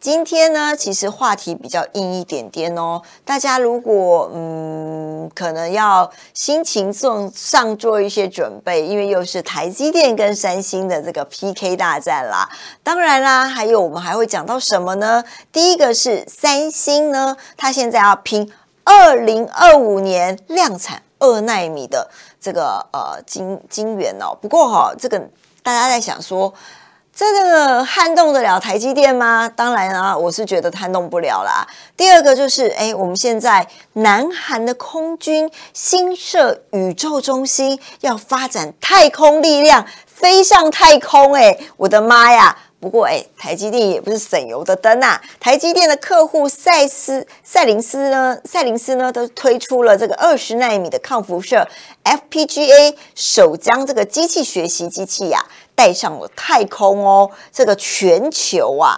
今天呢，其实话题比较硬一点点哦。大家如果嗯，可能要心情上上做一些准备，因为又是台积电跟三星的这个 PK 大战啦。当然啦，还有我们还会讲到什么呢？第一个是三星呢，它现在要拼二零二五年量产二纳米的这个呃晶晶圆哦。不过哈，这个大家在想说。这个撼动得了台积电吗？当然啦，我是觉得撼动不了啦。第二个就是，哎，我们现在南韩的空军新设宇宙中心，要发展太空力量，飞上太空，哎，我的妈呀！不过，哎，台积电也不是省油的灯啊！台积电的客户赛思、赛灵斯呢？赛灵斯呢都推出了这个二十纳米的抗辐射 FPGA，首将这个机器学习机器呀带上了太空哦！这个全球啊。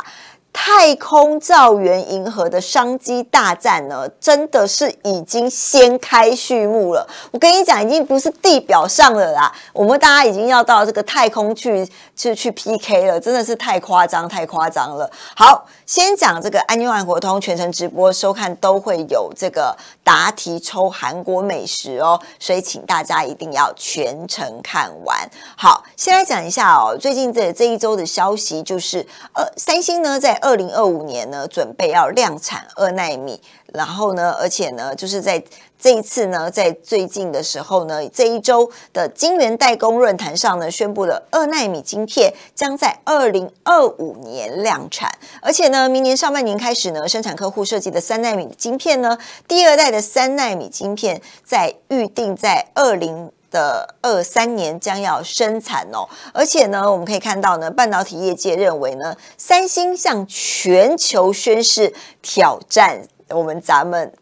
太空造园银河的商机大战呢，真的是已经掀开序幕了。我跟你讲，已经不是地表上了啦，我们大家已经要到这个太空去去去 PK 了，真的是太夸张，太夸张了。好。先讲这个，安妮万国通全程直播收看都会有这个答题抽韩国美食哦，所以请大家一定要全程看完。好，先来讲一下哦，最近这这一周的消息就是，呃，三星呢在二零二五年呢准备要量产二纳米，然后呢，而且呢就是在。这一次呢，在最近的时候呢，这一周的晶圆代工论坛上呢，宣布了二纳米晶片将在二零二五年量产，而且呢，明年上半年开始呢，生产客户设计的三纳米晶片呢，第二代的三纳米晶片在预定在二零的二三年将要生产哦，而且呢，我们可以看到呢，半导体业界认为呢，三星向全球宣示挑战我们咱们。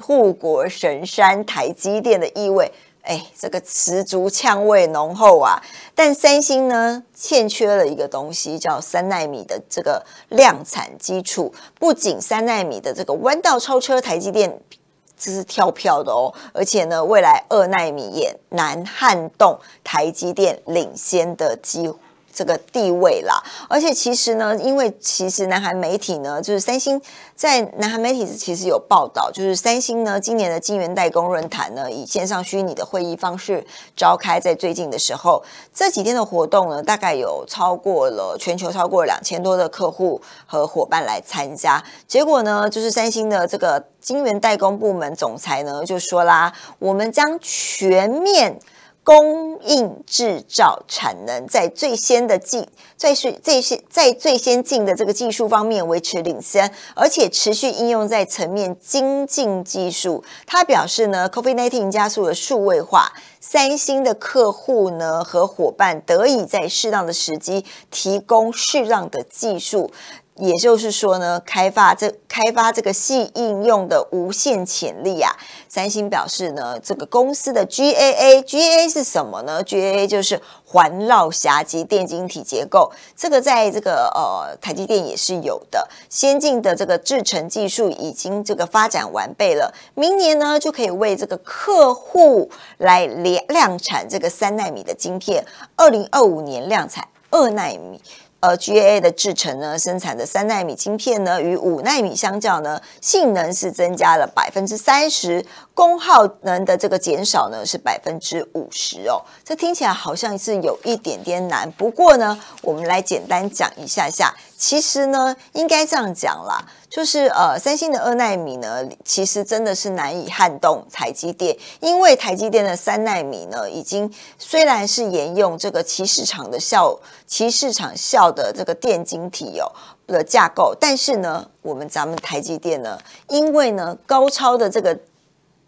护国神山台积电的意味，哎，这个十足呛味浓厚啊！但三星呢，欠缺了一个东西，叫三纳米的这个量产基础。不仅三纳米的这个弯道超车台积电，这是跳票的哦。而且呢，未来二纳米也难撼动台积电领先的机会。这个地位啦，而且其实呢，因为其实南韩媒体呢，就是三星在南韩媒体其实有报道，就是三星呢今年的晶圆代工论坛呢以线上虚拟的会议方式召开，在最近的时候，这几天的活动呢大概有超过了全球超过两千多的客户和伙伴来参加，结果呢就是三星的这个晶圆代工部门总裁呢就说啦，我们将全面。供应制造产能在最先的技，在是最先在最先进的这个技术方面维持领先，而且持续应用在层面精进技术。他表示呢，COVID-19 加速了数位化。三星的客户呢和伙伴得以在适当的时机提供适当的技术，也就是说呢，开发这开发这个系应用的无限潜力啊。三星表示呢，这个公司的 GAA GAA 是什么呢？GAA 就是。环绕狭及电晶体结构，这个在这个呃台积电也是有的。先进的这个制程技术已经这个发展完备了，明年呢就可以为这个客户来量量产这个三纳米的晶片，二零二五年量产二纳米。呃，GAA 的制成呢，生产的三纳米晶片呢，与五纳米相较呢，性能是增加了百分之三十，功耗能的这个减少呢是百分之五十哦。这听起来好像是有一点点难，不过呢，我们来简单讲一下下。其实呢，应该这样讲啦，就是呃，三星的二纳米呢，其实真的是难以撼动台积电，因为台积电的三纳米呢，已经虽然是沿用这个其市场的效其市场效的这个电晶体哦的架构，但是呢，我们咱们台积电呢，因为呢高超的这个。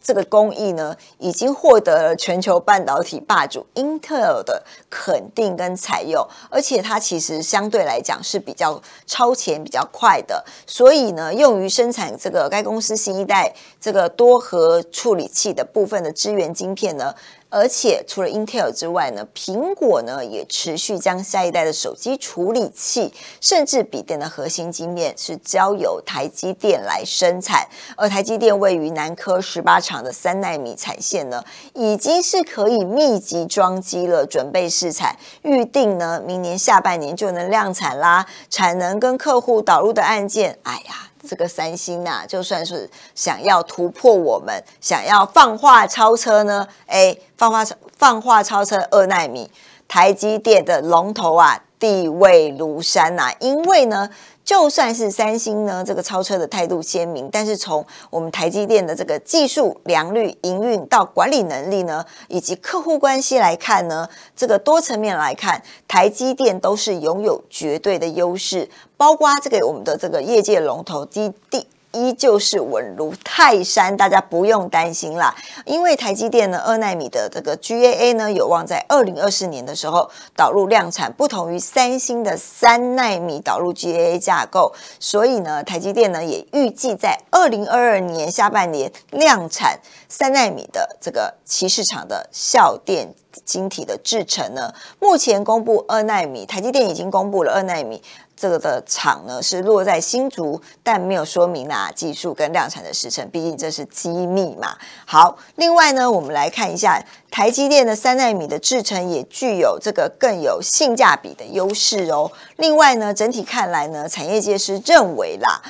这个工艺呢，已经获得了全球半导体霸主英特尔的肯定跟采用，而且它其实相对来讲是比较超前、比较快的，所以呢，用于生产这个该公司新一代这个多核处理器的部分的支援晶片呢，而且除了 Intel 之外呢，苹果呢也持续将下一代的手机处理器，甚至笔电的核心晶片是交由台积电来生产，而台积电位于南科十八厂的三纳米产线呢，已经是可以密集装机了，准备试产，预定呢，明年下半年就能量产啦。产能跟客户导入的案件，哎呀，这个三星呐，就算是想要突破我们，想要放话超车呢，哎，放话放话超车二纳米，台积电的龙头啊，地位如山呐，因为呢。就算是三星呢，这个超车的态度鲜明，但是从我们台积电的这个技术良率、营运到管理能力呢，以及客户关系来看呢，这个多层面来看，台积电都是拥有绝对的优势，包括这个我们的这个业界龙头基地。依旧是稳如泰山，大家不用担心啦。因为台积电呢，二纳米的这个 GAA 呢，有望在二零二四年的时候导入量产。不同于三星的三纳米导入 GAA 架构，所以呢，台积电呢也预计在二零二二年下半年量产三纳米的这个其市场的效电晶体的制程呢。目前公布二纳米，台积电已经公布了二纳米。这个的厂呢是落在新竹，但没有说明啦技术跟量产的时程，毕竟这是机密嘛。好，另外呢，我们来看一下台积电的三纳米的制程也具有这个更有性价比的优势哦。另外呢，整体看来呢，产业界是认为啦，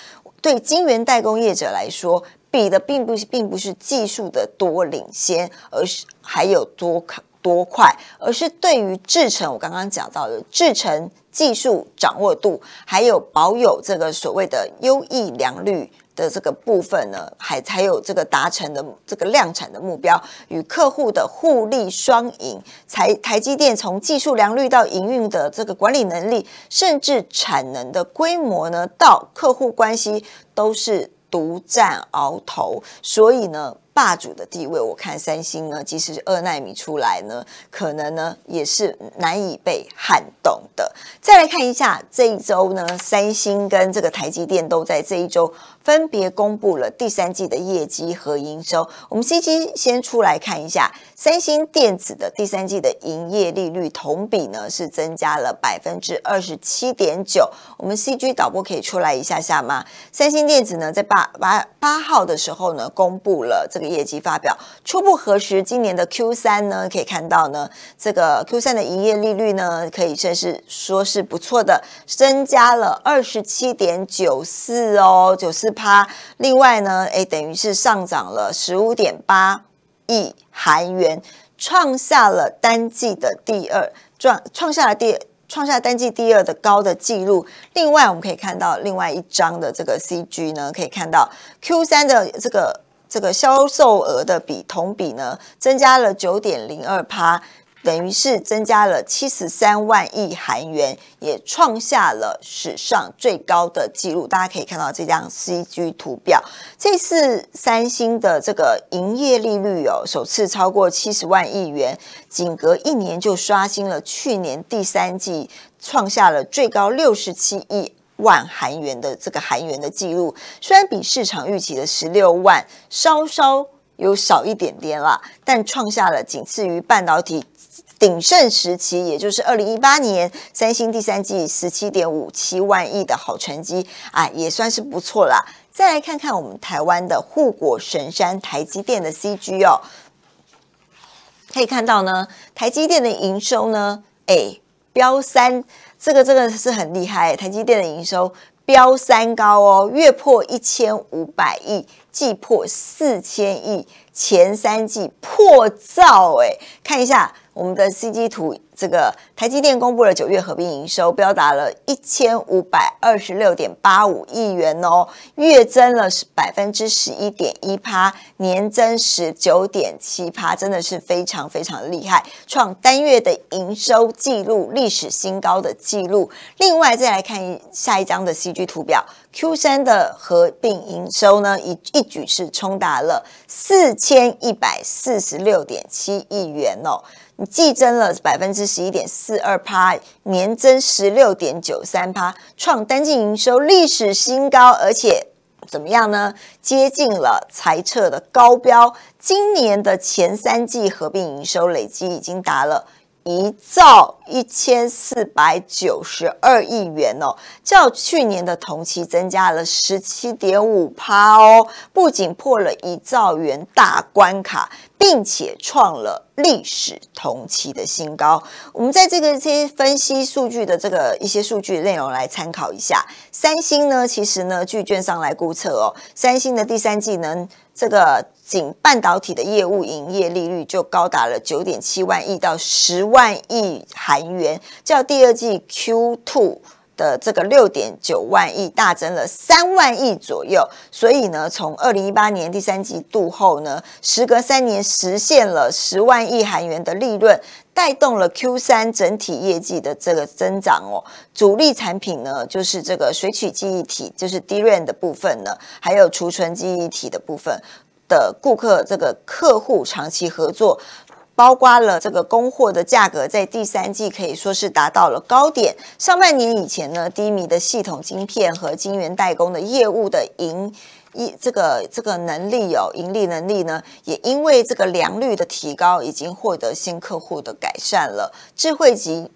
对晶圆代工业者来说，比的并不并不是技术的多领先，而是还有多可多快，而是对于制程，我刚刚讲到的制程技术掌握度，还有保有这个所谓的优异良率的这个部分呢，还才有这个达成的这个量产的目标，与客户的互利双赢，台台积电从技术良率到营运的这个管理能力，甚至产能的规模呢，到客户关系都是独占鳌头，所以呢。霸主的地位，我看三星呢，即使是二纳米出来呢，可能呢也是难以被撼动的。再来看一下这一周呢，三星跟这个台积电都在这一周。分别公布了第三季的业绩和营收。我们 C G 先出来看一下三星电子的第三季的营业利率同比呢是增加了百分之二十七点九。我们 C G 导播可以出来一下下吗？三星电子呢在八八八号的时候呢公布了这个业绩发表，初步核实今年的 Q 三呢可以看到呢这个 Q 三的营业利率呢可以算是说是不错的，增加了二十七点九四哦，九四。趴，另外呢，哎，等于是上涨了十五点八亿韩元，创下了单季的第二创创下了第创下单季第二的高的记录。另外，我们可以看到另外一张的这个 CG 呢，可以看到 Q 三的这个这个销售额的比同比呢，增加了九点零二%。趴，等于是增加了七十三万亿韩元，也创下了史上最高的纪录。大家可以看到这张 C G 图表，这次三星的这个营业利率哦，首次超过七十万亿元，仅隔一年就刷新了去年第三季创下了最高六十七亿万韩元的这个韩元的记录。虽然比市场预期的十六万稍稍。有少一点点啦，但创下了仅次于半导体鼎盛时期，也就是二零一八年三星第三季十七点五七万亿的好成绩啊，也算是不错啦。再来看看我们台湾的护国神山台积电的 C G O，可以看到呢，台积电的营收呢，哎，飙三，这个这个是很厉害，台积电的营收。飙三高哦，月破一千五百亿，季破四千亿。前三季破造哎，看一下我们的 C G 图，这个台积电公布了九月合并营收，标达了一千五百二十六点八五亿元哦，月增了是百分之十一点一趴，年增十九点七趴，真的是非常非常厉害，创单月的营收记录，历史新高的记录。另外再来看下一张的 C G 图表。Q 三的合并营收呢，一一举是冲达了四千一百四十六点七亿元哦，你季增了百分之十一点四二趴，年增十六点九三趴，创单季营收历史新高，而且怎么样呢？接近了财测的高标，今年的前三季合并营收累计已经达了。一兆一千四百九十二亿元哦，较去年的同期增加了十七点五趴哦，不仅破了一兆元大关卡。并且创了历史同期的新高。我们在这个些分析数据的这个一些数据内容来参考一下。三星呢，其实呢，据券商来估测哦，三星的第三季能这个仅半导体的业务营业利率就高达了九点七万亿到十万亿韩元，叫第二季 Q two。的这个六点九万亿大增了三万亿左右，所以呢，从二零一八年第三季度后呢，时隔三年实现了十万亿韩元的利润，带动了 Q 三整体业绩的这个增长哦。主力产品呢，就是这个水曲记忆体，就是 DRAM 的部分呢，还有储存记忆体的部分的顾客这个客户长期合作。包括了这个供货的价格，在第三季可以说是达到了高点。上半年以前呢，低迷的系统晶片和晶圆代工的业务的盈一这个这个能力有盈利能力呢，也因为这个良率的提高，已经获得新客户的改善了。智慧级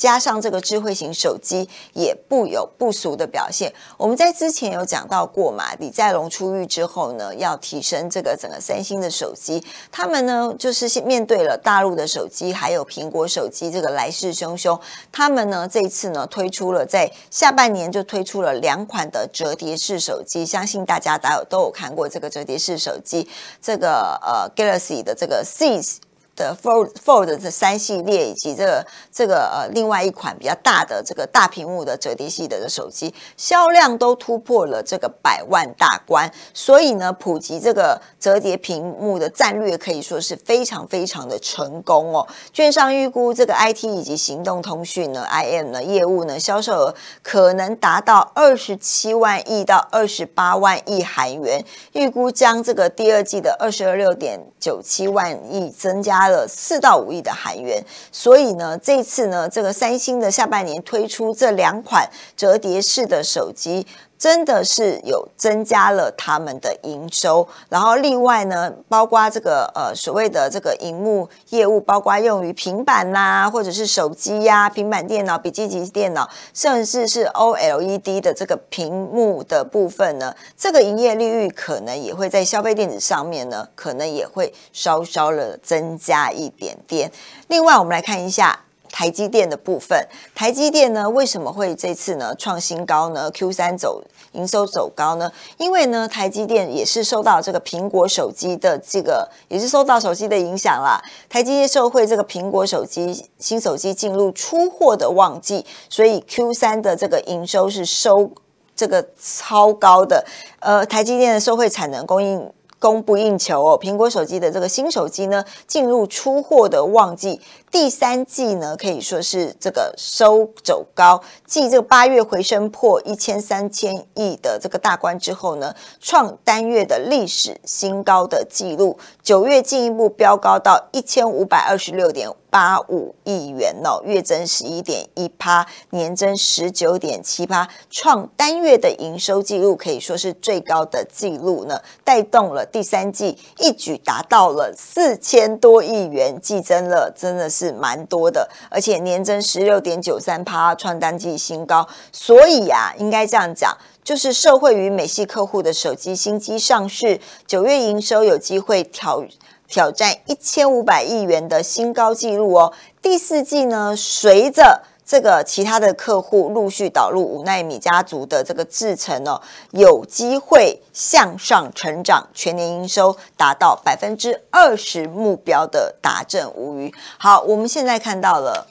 加上这个智慧型手机也不有不俗的表现。我们在之前有讲到过嘛，李在龙出狱之后呢，要提升这个整个三星的手机。他们呢，就是面对了大陆的手机，还有苹果手机这个来势汹汹。他们呢，这次呢，推出了在下半年就推出了两款的折叠式手机。相信大家都有都有看过这个折叠式手机，这个呃 Galaxy 的这个 S。的 Fold Fold 这三系列以及这个这个呃另外一款比较大的这个大屏幕的折叠系的手机销量都突破了这个百万大关，所以呢，普及这个折叠屏幕的战略可以说是非常非常的成功哦。券商预估这个 IT 以及行动通讯呢，IM 呢业务呢销售额可能达到二十七万亿到二十八万亿韩元，预估将这个第二季的二十二六点九七万亿增加。了四到五亿的韩元，所以呢，这次呢，这个三星的下半年推出这两款折叠式的手机。真的是有增加了他们的营收，然后另外呢，包括这个呃所谓的这个荧幕业务，包括用于平板呐，或者是手机呀、平板电脑、笔记本电脑，甚至是 OLED 的这个屏幕的部分呢，这个营业利率可能也会在消费电子上面呢，可能也会稍稍的增加一点点。另外，我们来看一下。台积电的部分，台积电呢为什么会这次呢创新高呢？Q 三走营收走高呢？因为呢台积电也是受到这个苹果手机的这个也是受到手机的影响啦。台积电受惠这个苹果手机新手机进入出货的旺季，所以 Q 三的这个营收是收这个超高的。呃，台积电的受惠产能供应供不应求哦。苹果手机的这个新手机呢进入出货的旺季。第三季呢，可以说是这个收走高，继这个八月回升破一千三千亿的这个大关之后呢，创单月的历史新高的纪录。九月进一步飙高到一千五百二十六点八五亿元哦，月增十一点一帕，年增十九点七帕，创单月的营收记录，可以说是最高的记录呢，带动了第三季一举达到了四千多亿元，季增了，真的是。是蛮多的，而且年增十六点九三趴，创单季新高。所以啊，应该这样讲，就是社会与美系客户的手机新机上市，九月营收有机会挑挑战一千五百亿元的新高纪录哦。第四季呢，随着这个其他的客户陆续导入五纳米家族的这个制程哦，有机会向上成长，全年营收达到百分之二十目标的达阵无虞。好，我们现在看到了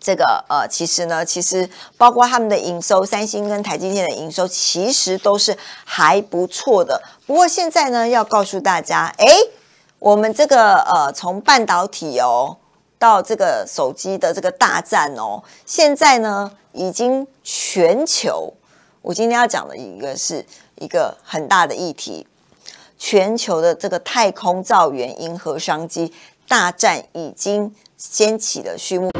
这个呃，其实呢，其实包括他们的营收，三星跟台积电的营收其实都是还不错的。不过现在呢，要告诉大家，哎，我们这个呃，从半导体哦。到这个手机的这个大战哦，现在呢已经全球，我今天要讲的一个是一个很大的议题，全球的这个太空造园银河商机大战已经掀起了序幕。